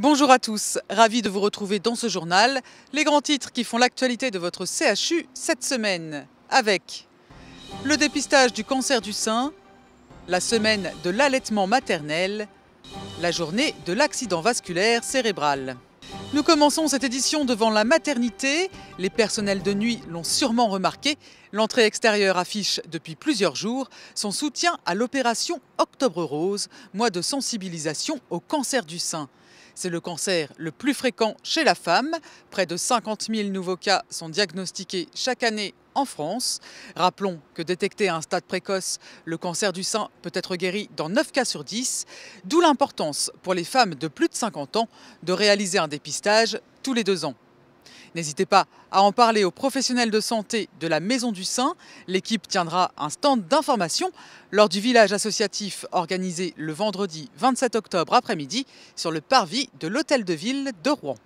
Bonjour à tous, ravi de vous retrouver dans ce journal, les grands titres qui font l'actualité de votre CHU cette semaine, avec le dépistage du cancer du sein, la semaine de l'allaitement maternel, la journée de l'accident vasculaire cérébral. Nous commençons cette édition devant la maternité. Les personnels de nuit l'ont sûrement remarqué. L'entrée extérieure affiche depuis plusieurs jours son soutien à l'opération Octobre Rose, mois de sensibilisation au cancer du sein. C'est le cancer le plus fréquent chez la femme. Près de 50 000 nouveaux cas sont diagnostiqués chaque année en France. Rappelons que détecté à un stade précoce, le cancer du sein peut être guéri dans 9 cas sur 10, d'où l'importance pour les femmes de plus de 50 ans de réaliser un dépistage tous les deux ans. N'hésitez pas à en parler aux professionnels de santé de la Maison du Saint. L'équipe tiendra un stand d'information lors du village associatif organisé le vendredi 27 octobre après-midi sur le parvis de l'Hôtel de Ville de Rouen.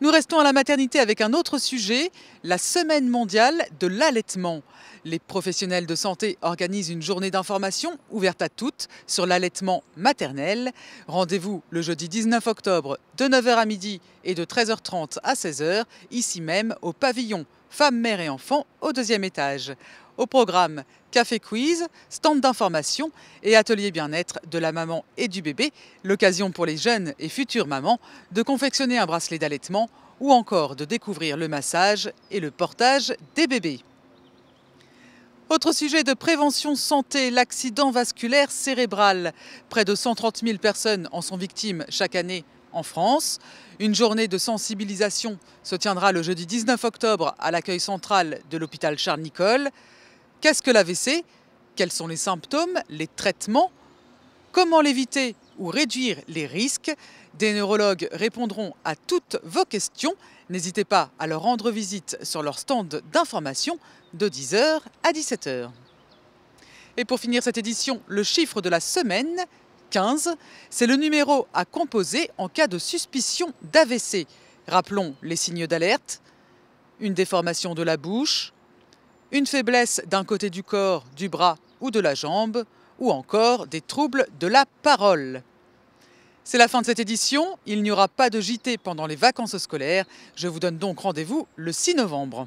Nous restons à la maternité avec un autre sujet, la semaine mondiale de l'allaitement. Les professionnels de santé organisent une journée d'information ouverte à toutes sur l'allaitement maternel. Rendez-vous le jeudi 19 octobre de 9h à midi et de 13h30 à 16h, ici même au pavillon Femmes, Mères et Enfants au deuxième étage. Au programme, café quiz, stand d'information et atelier bien-être de la maman et du bébé, l'occasion pour les jeunes et futures mamans de confectionner un bracelet d'allaitement ou encore de découvrir le massage et le portage des bébés. Autre sujet de prévention santé, l'accident vasculaire cérébral. Près de 130 000 personnes en sont victimes chaque année en France. Une journée de sensibilisation se tiendra le jeudi 19 octobre à l'accueil central de l'hôpital Charles-Nicolle. Qu'est-ce que l'AVC Quels sont les symptômes, les traitements Comment l'éviter ou réduire les risques Des neurologues répondront à toutes vos questions. N'hésitez pas à leur rendre visite sur leur stand d'information de 10h à 17h. Et pour finir cette édition, le chiffre de la semaine, 15, c'est le numéro à composer en cas de suspicion d'AVC. Rappelons les signes d'alerte, une déformation de la bouche, une faiblesse d'un côté du corps, du bras ou de la jambe, ou encore des troubles de la parole. C'est la fin de cette édition, il n'y aura pas de JT pendant les vacances scolaires, je vous donne donc rendez-vous le 6 novembre.